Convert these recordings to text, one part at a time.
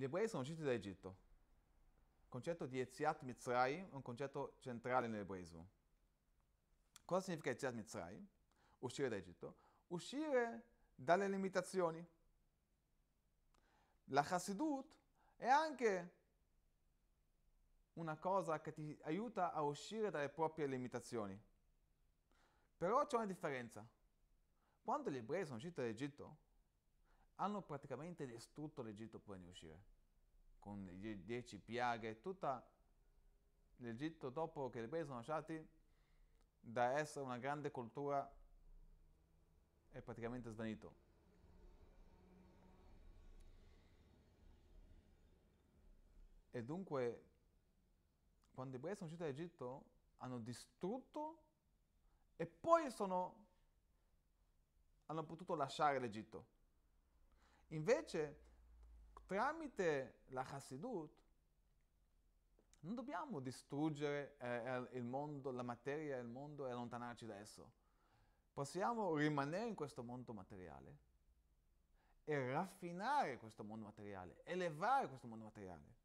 Gli ebrei sono usciti dall'Egitto. Il concetto di Etziat Mitzray è un concetto centrale nell'ebraismo. Cosa significa Etziat Mitzray? Uscire dall'Egitto. Uscire dalle limitazioni. La Hasidut è anche una cosa che ti aiuta a uscire dalle proprie limitazioni. Però c'è una differenza. Quando gli ebrei sono usciti dall'Egitto, hanno praticamente distrutto l'Egitto prima di uscire, con le dieci piaghe, tutta l'Egitto dopo che gli ebrei sono lasciati da essere una grande cultura è praticamente svanito. E dunque, quando gli ebrei sono usciti dall'Egitto, hanno distrutto e poi sono, hanno potuto lasciare l'Egitto. Invece, tramite la Hasidut, non dobbiamo distruggere eh, eh, il mondo, la materia e il mondo e allontanarci da esso. Possiamo rimanere in questo mondo materiale e raffinare questo mondo materiale, elevare questo mondo materiale.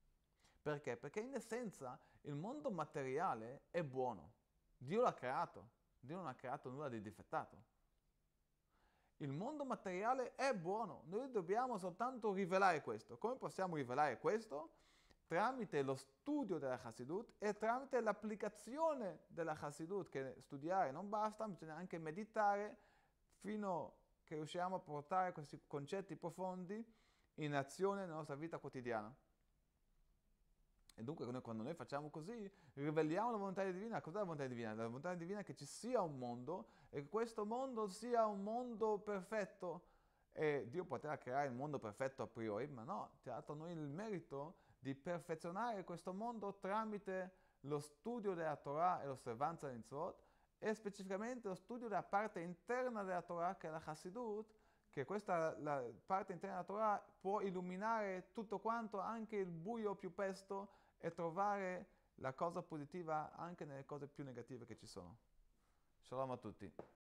Perché? Perché in essenza il mondo materiale è buono. Dio l'ha creato, Dio non ha creato nulla di difettato. Il mondo materiale è buono, noi dobbiamo soltanto rivelare questo. Come possiamo rivelare questo? Tramite lo studio della Hasidut e tramite l'applicazione della Hasidut, che studiare non basta, bisogna anche meditare fino che riusciamo a portare questi concetti profondi in azione nella nostra vita quotidiana. E dunque noi, quando noi facciamo così, riveliamo la volontà divina. Cos'è la volontà divina? La volontà divina è che ci sia un mondo e che questo mondo sia un mondo perfetto. E Dio poteva creare il mondo perfetto a priori, ma no, ti ha dato a noi il merito di perfezionare questo mondo tramite lo studio della Torah e l'osservanza del Tzot, e specificamente lo studio della parte interna della Torah, che è la Hasidut, che questa parte interna della Torah può illuminare tutto quanto, anche il buio più pesto, e trovare la cosa positiva anche nelle cose più negative che ci sono. Shalom a tutti.